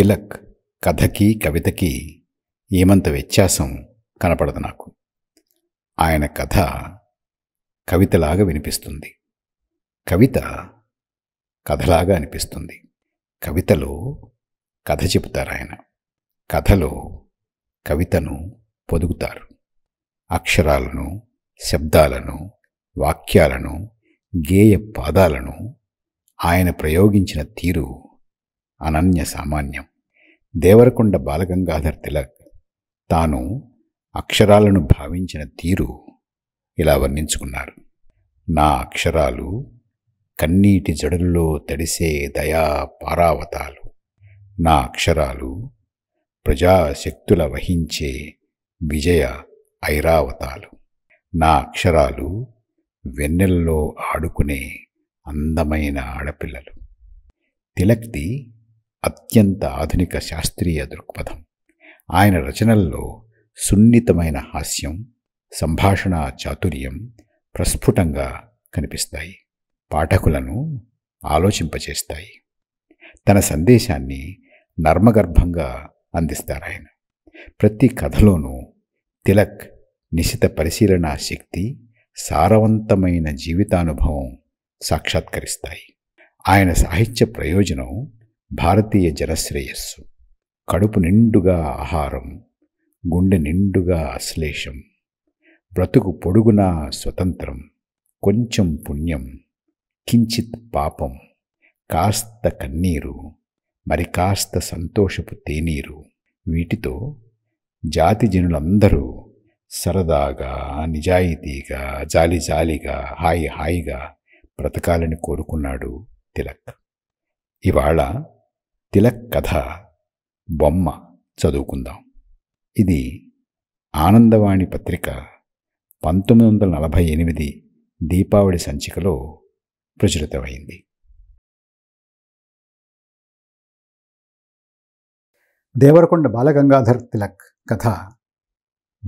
తిలక్ కథకి కవితకి ఏమంత వ్యత్యాసం కనపడదు నాకు ఆయన కథ కవితలాగా వినిపిస్తుంది కవిత కథలాగా అనిపిస్తుంది కవితలో కథ చెబుతారు ఆయన కథలో కవితను పొదుగుతారు అక్షరాలను శబ్దాలను వాక్యాలను గేయ పాదాలను ఆయన ప్రయోగించిన తీరు అనన్య సామాన్యం దేవరకొండ బాలగంగాధర్ తిలక్ తాను అక్షరాలను భావించిన తీరు ఇలా వర్ణించుకున్నారు నా అక్షరాలు కన్నీటి జడుల్లో తడిసే దయా పారావతాలు నా అక్షరాలు ప్రజాశక్తుల వహించే విజయ ఐరావతాలు నా అక్షరాలు వెన్నెల్లో ఆడుకునే అందమైన ఆడపిల్లలు తిలక్తి అత్యంత ఆధునిక శాస్త్రీయ దృక్పథం ఆయన రచనల్లో సున్నితమైన హాస్యం సంభాషణ చాతుర్యం ప్రస్ఫుటంగా కనిపిస్తాయి పాఠకులను ఆలోచింపచేస్తాయి తన సందేశాన్ని నర్మగర్భంగా అందిస్తారాయన ప్రతి కథలోనూ తిలక్ నిశిత పరిశీలన శక్తి సారవంతమైన జీవితానుభవం సాక్షాత్కరిస్తాయి ఆయన సాహిత్య ప్రయోజనం భారతీయ జలశ్రేయస్సు కడుపు నిండుగా ఆహారం గుండె నిండుగా అశ్లేషం బ్రతుకు పొడుగునా స్వతంత్రం కొంచెం పుణ్యం కించిత్ పాపం కాస్త కన్నీరు మరి కాస్త సంతోషపు తేనీరు వీటితో జాతి జనులందరూ సరదాగా నిజాయితీగా జాలి జాలిగా హాయి హాయిగా బ్రతకాలని కోరుకున్నాడు తిలక్ ఇవాళ తిలక్ కథ బొమ్మ చదువుకుందాం ఇది ఆనందవాణి పత్రిక పంతొమ్మిది వందల నలభై ఎనిమిది దీపావళి సంచికలో ప్రచురితమైంది దేవరకొండ బాలగంగాధర్ తిలక్ కథ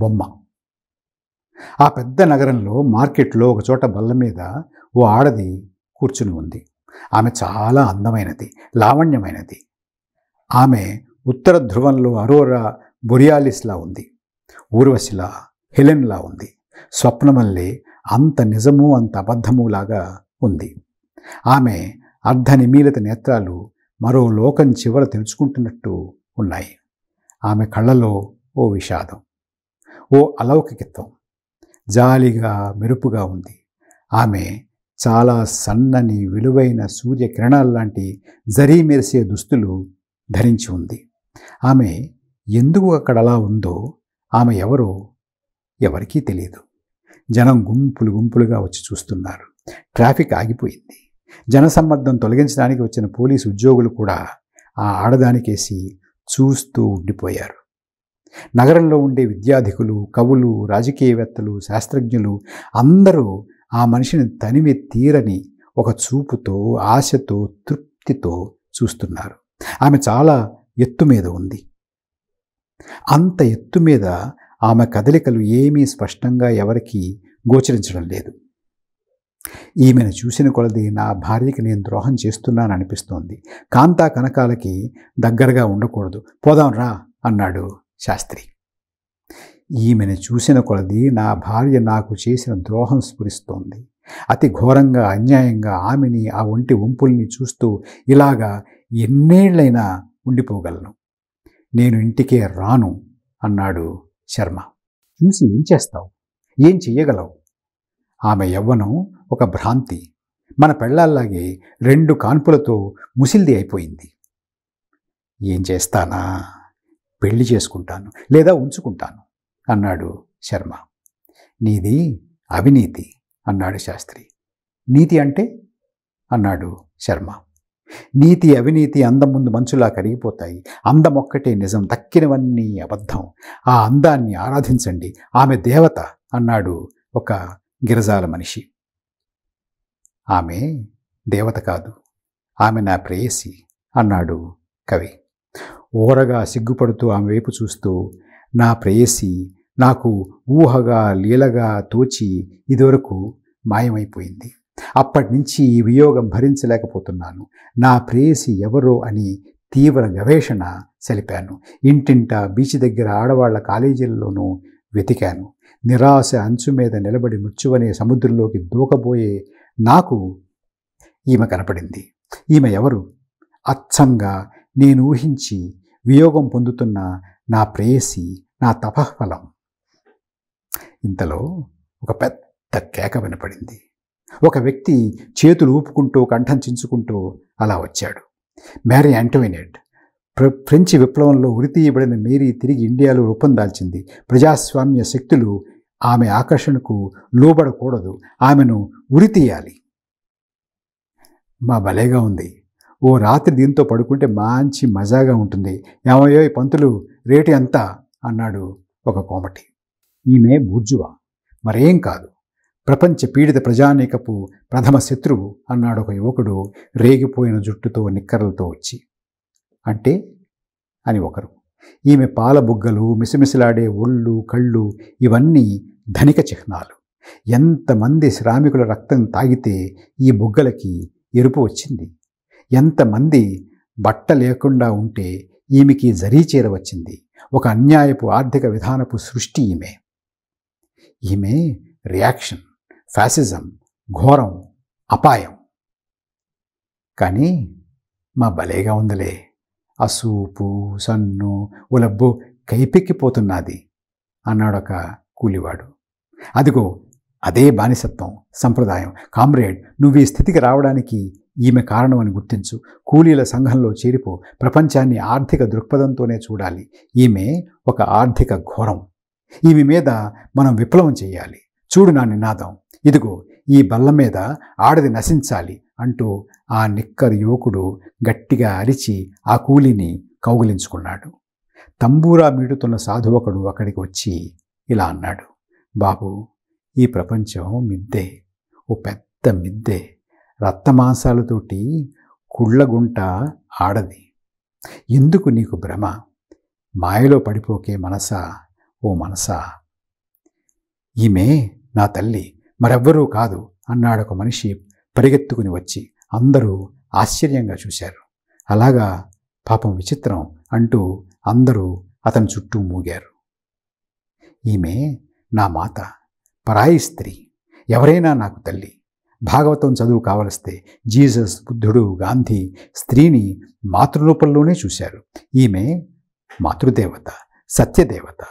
బొమ్మ ఆ పెద్ద నగరంలో మార్కెట్లో ఒకచోట బల్ల మీద ఓ ఆడది కూర్చుని ఉంది ఆమె చాలా అందమైనది లావణ్యమైనది ఆమె ఉత్తర ధ్రువంలో అరోరా బొరియాలిస్లా ఉంది ఊర్వశిలా హెలెన్లా ఉంది స్వప్నమల్లే అంత నిజము అంత అబద్ధము లాగా ఉంది ఆమె అర్ధ నేత్రాలు మరో లోకం చివర తెలుసుకుంటున్నట్టు ఉన్నాయి ఆమె కళ్ళలో ఓ విషాదం ఓ అలౌకికత్వం జాలిగా మెరుపుగా ఉంది ఆమె చాలా సన్నని విలువైన సూర్యకిరణాల్లాంటి జరీ మెరిసే దుస్తులు ధరించి ఉంది ఆమె ఎందుకు అక్కడ అలా ఉందో ఆమె ఎవరో ఎవరికీ తెలియదు జనం గుంపులు గుంపులుగా వచ్చి చూస్తున్నారు ట్రాఫిక్ ఆగిపోయింది జనసమ్మర్దం తొలగించడానికి వచ్చిన పోలీసు ఉద్యోగులు కూడా ఆ ఆడదానికేసి చూస్తూ ఉండిపోయారు నగరంలో ఉండే విద్యాధికులు కవులు రాజకీయవేత్తలు శాస్త్రజ్ఞులు అందరూ ఆ మనిషిని తనివి తీరని ఒక చూపుతో ఆశతో తృప్తితో చూస్తున్నారు ఆమె చాలా ఎత్తు మీద ఉంది అంత ఎత్తు మీద ఆమె కదలికలు ఏమీ స్పష్టంగా ఎవరికీ గోచరించడం లేదు ఈమెను చూసిన కొలది నా భార్యకి నేను ద్రోహం చేస్తున్నాను అనిపిస్తోంది కాంతా కనకాలకి దగ్గరగా ఉండకూడదు పోదాం రా అన్నాడు శాస్త్రి ఈమెను చూసిన కొలది నా భార్య నాకు చేసిన ద్రోహం స్ఫురిస్తోంది అతి ఘోరంగా అన్యాయంగా ఆమెని ఆ ఒంటి వంపుల్ని చూస్తూ ఇలాగా ఎన్నేళ్లైనా ఉండిపోగలను నేను ఇంటికే రాను అన్నాడు శర్మ చూసి ఏం చేస్తావు ఏం చెయ్యగలవు ఆమె యవ్వనం ఒక భ్రాంతి మన పెళ్ళాల్లాగే రెండు కాన్పులతో ముసిల్ది అయిపోయింది ఏం చేస్తానా పెళ్లి చేసుకుంటాను లేదా ఉంచుకుంటాను అన్నాడు శర్మ నీది అవినీతి అన్నాడు శాస్త్రి నీతి అంటే అన్నాడు శర్మ నీతి అవినీతి అందం ముందు మంచులా కరిగిపోతాయి అందం ఒక్కటే నిజం దక్కినవన్నీ అబద్ధం ఆ అందాన్ని ఆరాధించండి ఆమె దేవత అన్నాడు ఒక గిరజాల మనిషి ఆమె దేవత కాదు ఆమె నా ప్రేయసి అన్నాడు కవి ఓరగా సిగ్గుపడుతూ ఆమె వైపు చూస్తూ నా ప్రేయసి నాకు ఊహగా లీలగా తోచి ఇదివరకు మాయమైపోయింది అప్పటి నుంచి ఈ వియోగం భరించలేకపోతున్నాను నా ప్రేయసి ఎవరో అని తీవ్ర గవేషణ సెలిపాను ఇంటింటా బీచ్ దగ్గర ఆడవాళ్ల కాలేజీల్లోనూ వెతికాను నిరాశ అంచు మీద నిలబడి ముచ్చువనే సముద్రంలోకి దూకబోయే నాకు ఈమె కనపడింది ఈమె ఎవరు అచ్చంగా నేను ఊహించి వియోగం పొందుతున్న నా ప్రేయసి నా తపఫలం ఇంతలో ఒక పెద్ద కేక వినపడింది ఒక వ్యక్తి చేతులు ఊపుకుంటూ కంఠం చించుకుంటూ అలా వచ్చాడు మ్యారీ ప్ర ఫ్రెంచి విప్లవంలో ఉరితీయబడిన మేరీ తిరిగి ఇండియాలో రూపం దాల్చింది ప్రజాస్వామ్య శక్తులు ఆమె ఆకర్షణకు లోబడకూడదు ఆమెను ఉరితీయాలి మా భలేగా ఉంది ఓ రాత్రి దీంతో పడుకుంటే మంచి మజాగా ఉంటుంది ఏమయ్యో ఈ పంతులు రేటు ఎంత అన్నాడు ఒక కోమటి ఈమె బూర్జువా మరేం కాదు ప్రపంచ పీడిత ప్రజానీకపు ప్రథమ శత్రువు అన్నాడు ఒక యువకుడు రేగిపోయిన జుట్టుతో నిక్కర్లతో వచ్చి అంటే అని ఒకరు ఈమె పాల బుగ్గలు మిసిమిసిలాడే ఒళ్ళు కళ్ళు ఇవన్నీ ధనిక చిహ్నాలు ఎంతమంది శ్రామికుల రక్తం తాగితే ఈ బుగ్గలకి ఎరుపు వచ్చింది ఎంతమంది బట్ట లేకుండా ఉంటే ఈమెకి జరీచేర వచ్చింది ఒక అన్యాయపు ఆర్థిక విధానపు సృష్టి ఈమె ఈమె రియాక్షన్ ఫ్యాసిజం ఘోరం అపాయం కానీ మా భలేగా ఉందిలే ఆ సూపు సన్ను ఉలబ్బు కైపెక్కిపోతున్నది అన్నాడొక కూలివాడు అదిగో అదే బానిసత్వం సంప్రదాయం కామ్రేడ్ నువ్వు ఈ స్థితికి రావడానికి ఈమె కారణం అని గుర్తించు కూలీల సంఘంలో చేరిపో ప్రపంచాన్ని ఆర్థిక దృక్పథంతోనే చూడాలి ఈమె ఒక ఆర్థిక ఘోరం ఈమె మీద మనం విప్లవం చేయాలి చూడు నా నినాదం ఇదిగో ఈ బల్ల మీద ఆడది నశించాలి అంటూ ఆ నిక్కరు యువకుడు గట్టిగా అరిచి ఆ కూలిని కౌగిలించుకున్నాడు తంబూరా మీడుతున్న సాధువకుడు అక్కడికి వచ్చి ఇలా అన్నాడు బాబు ఈ ప్రపంచం మిద్దే ఓ పెద్ద మిద్దే రక్తమాంసాలతోటి కుళ్ళగుంట ఆడది ఎందుకు నీకు భ్రమ మాయలో పడిపోకే మనసా ఓ మనసా ఈమె నా తల్లి మరెవ్వరూ కాదు అన్నాడు ఒక మనిషి పరిగెత్తుకుని వచ్చి అందరూ ఆశ్చర్యంగా చూశారు అలాగా పాపం విచిత్రం అంటూ అందరూ అతని చుట్టూ మూగారు ఈమె నా మాత పరాయి స్త్రీ ఎవరైనా నాకు తల్లి భాగవతం చదువు కావలిస్తే జీసస్ బుద్ధుడు గాంధీ స్త్రీని మాతృరూపంలోనే చూశారు ఈమె మాతృదేవత సత్యదేవత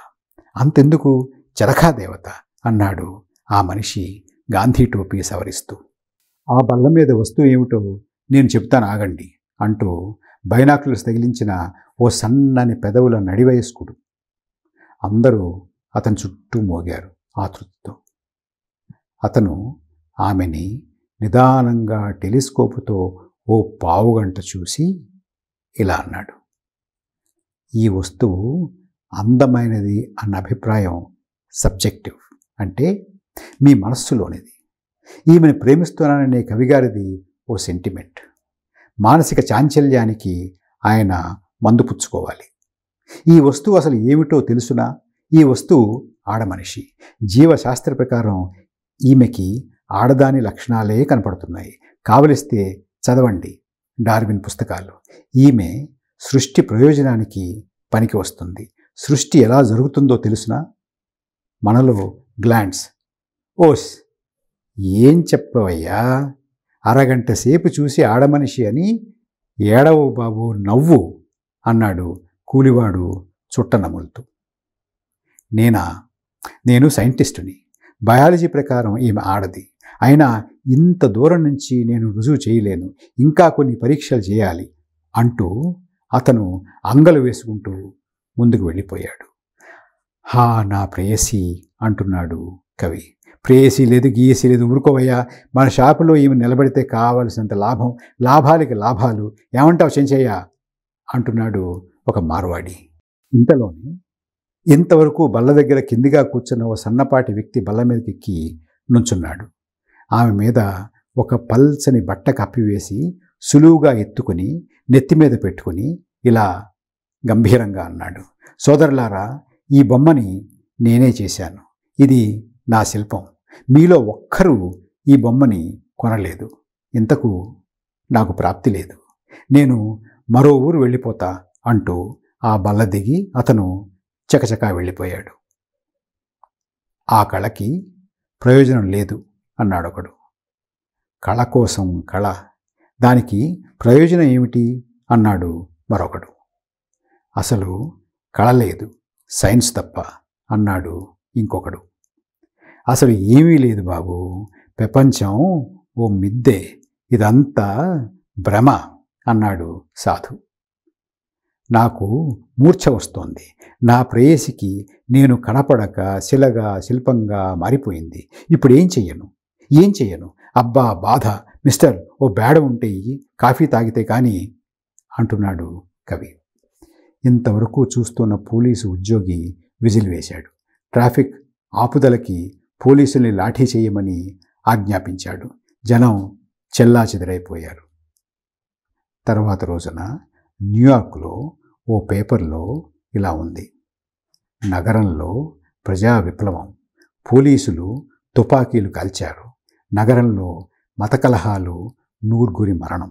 అంతెందుకు చరఖాదేవత అన్నాడు ఆ మనిషి గాంధీ టోపీ సవరిస్తూ ఆ బల్ల మీద వస్తువు ఏమిటో నేను చెప్తాను ఆగండి అంటూ బైనాకులర్స్ తగిలించిన ఓ సన్నని పెదవుల నడివయస్కుడు అందరూ అతని చుట్టూ మోగారు ఆతృతితో అతను ఆమెని నిదానంగా టెలిస్కోపుతో ఓ పావుగంట చూసి ఇలా అన్నాడు ఈ వస్తువు అందమైనది అన్న అభిప్రాయం సబ్జెక్టివ్ అంటే మీ మనస్సులోనిది ఈమెను ప్రేమిస్తున్నాననే కవిగారిది ఓ సెంటిమెంట్ మానసిక చాంచల్యానికి ఆయన మందుపుచ్చుకోవాలి ఈ వస్తువు అసలు ఏమిటో తెలుసునా ఈ వస్తువు ఆడమనిషి జీవశాస్త్ర ప్రకారం ఈమెకి ఆడదాని లక్షణాలే కనపడుతున్నాయి కావలిస్తే చదవండి డార్విన్ పుస్తకాలు ఈమె సృష్టి ప్రయోజనానికి పనికి వస్తుంది సృష్టి ఎలా జరుగుతుందో తెలుసిన మనలో గ్లాండ్స్ ఓస్ ఏం చెప్పవయ్యా అరగంట సేపు చూసి ఆడమనిషి అని ఏడవ బాబు నవ్వు అన్నాడు కూలివాడు చుట్టనములుతూ నేనా నేను సైంటిస్టుని బయాలజీ ప్రకారం ఈమె ఆడది అయినా ఇంత దూరం నుంచి నేను రుజువు చేయలేను ఇంకా కొన్ని పరీక్షలు చేయాలి అంటూ అతను అంగలు వేసుకుంటూ ముందుకు వెళ్ళిపోయాడు హా నా ప్రేయసి అంటున్నాడు కవి ప్రేయసీ లేదు గీయసీ లేదు ఊరుకోవయ్యా మన షాపులో ఈమె నిలబడితే కావలసినంత లాభం లాభాలకి లాభాలు ఏమంటావు చెంచయ్య అంటున్నాడు ఒక మార్వాడి ఇంతలోనే ఇంతవరకు బల్ల దగ్గర కిందిగా కూర్చున్న ఓ సన్నపాటి వ్యక్తి బల్ల మీదకి ఎక్కి నుంచున్నాడు ఆమె మీద ఒక పల్చని బట్ట కప్పివేసి సులువుగా ఎత్తుకుని నెత్తి మీద పెట్టుకుని ఇలా గంభీరంగా అన్నాడు సోదరులారా ఈ బొమ్మని నేనే చేశాను ఇది నా శిల్పం మీలో ఒక్కరూ ఈ బొమ్మని కొనలేదు ఇంతకు నాకు ప్రాప్తి లేదు నేను మరో ఊరు వెళ్ళిపోతా అంటూ ఆ బల్ల దిగి అతను చకచకా వెళ్ళిపోయాడు ఆ కళకి ప్రయోజనం లేదు అన్నాడు ఒకడు కళ కోసం కళ దానికి ప్రయోజనం ఏమిటి అన్నాడు మరొకడు అసలు కళ లేదు సైన్స్ తప్ప అన్నాడు ఇంకొకడు అసలు ఏమీ లేదు బాబు ప్రపంచం ఓ మిద్దే ఇదంతా భ్రమ అన్నాడు సాధు నాకు మూర్ఛ వస్తోంది నా ప్రేయసికి నేను కనపడక శిలగా శిల్పంగా మారిపోయింది ఇప్పుడు ఏం చెయ్యను ఏం చెయ్యను అబ్బా బాధ మిస్టర్ ఓ బేడ ఉంటే కాఫీ తాగితే కానీ అంటున్నాడు కవి ఇంతవరకు చూస్తున్న పోలీసు ఉద్యోగి విజిల్ వేశాడు ట్రాఫిక్ ఆపుదలకి పోలీసుల్ని లాఠీ చేయమని ఆజ్ఞాపించాడు జనం చెల్లా చెదరైపోయారు తర్వాత రోజున న్యూయార్క్లో ఓ పేపర్లో ఇలా ఉంది నగరంలో ప్రజా విప్లవం పోలీసులు తుపాకీలు కాల్చారు నగరంలో మత కలహాలు నూర్గురి మరణం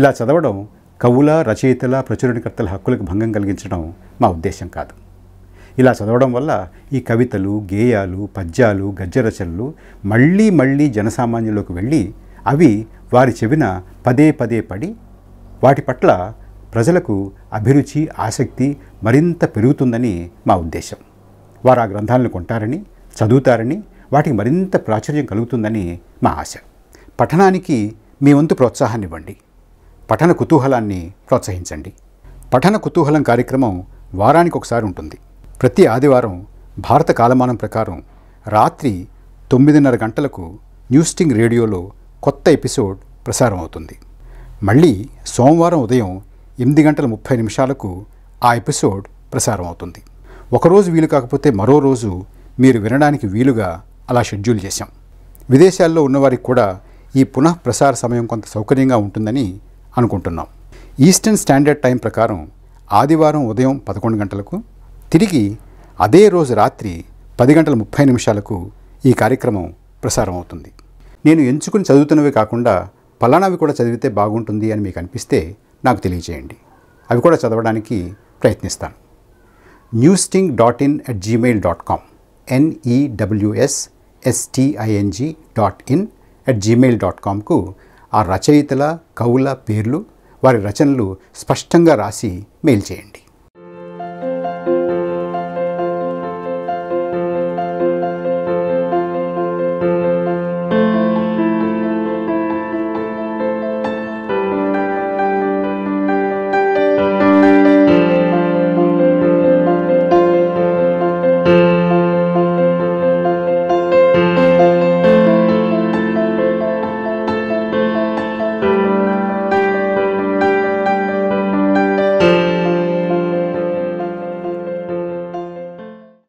ఇలా చదవడం కవుల రచయితల ప్రచురణకర్తల హక్కులకు భంగం కలిగించడం మా ఉద్దేశం కాదు ఇలా చదవడం వల్ల ఈ కవితలు గేయాలు పద్యాలు గద్యరచనలు మళ్ళీ మళ్ళీ జనసామాన్యంలోకి వెళ్ళి అవి వారి చెవిన పదే పదే పడి వాటి పట్ల ప్రజలకు అభిరుచి ఆసక్తి మరింత పెరుగుతుందని మా ఉద్దేశం వారు ఆ గ్రంథాలను కొంటారని చదువుతారని వాటికి మరింత ప్రాచుర్యం కలుగుతుందని మా ఆశ పఠనానికి మీ వంతు ప్రోత్సాహాన్ని ఇవ్వండి పఠన కుతూహలాన్ని ప్రోత్సహించండి పఠన కుతూహలం కార్యక్రమం వారానికి ఒకసారి ఉంటుంది ప్రతి ఆదివారం భారత కాలమానం ప్రకారం రాత్రి తొమ్మిదిన్నర గంటలకు న్యూస్టింగ్ రేడియోలో కొత్త ఎపిసోడ్ ప్రసారం అవుతుంది మళ్ళీ సోమవారం ఉదయం ఎనిమిది గంటల ముప్పై నిమిషాలకు ఆ ఎపిసోడ్ ప్రసారం అవుతుంది ఒకరోజు వీలు కాకపోతే మరో రోజు మీరు వినడానికి వీలుగా అలా షెడ్యూల్ చేశాం విదేశాల్లో ఉన్నవారికి కూడా ఈ పునఃప్రసార సమయం కొంత సౌకర్యంగా ఉంటుందని అనుకుంటున్నాం ఈస్టర్న్ స్టాండర్డ్ టైం ప్రకారం ఆదివారం ఉదయం పదకొండు గంటలకు తిరిగి అదే రోజు రాత్రి పది గంటల ముప్పై నిమిషాలకు ఈ కార్యక్రమం ప్రసారం అవుతుంది నేను ఎంచుకుని చదువుతున్నవి కాకుండా పలానావి కూడా చదివితే బాగుంటుంది అని మీకు అనిపిస్తే నాకు తెలియజేయండి అవి కూడా చదవడానికి ప్రయత్నిస్తాను న్యూస్టింగ్ dot in at Gmail dot com N E W S dot in at Gmail dot కామ్కు ఆ రచయితల కవుల పేర్లు వారి రచనలు స్పష్టంగా రాసి మెయిల్ చేయండి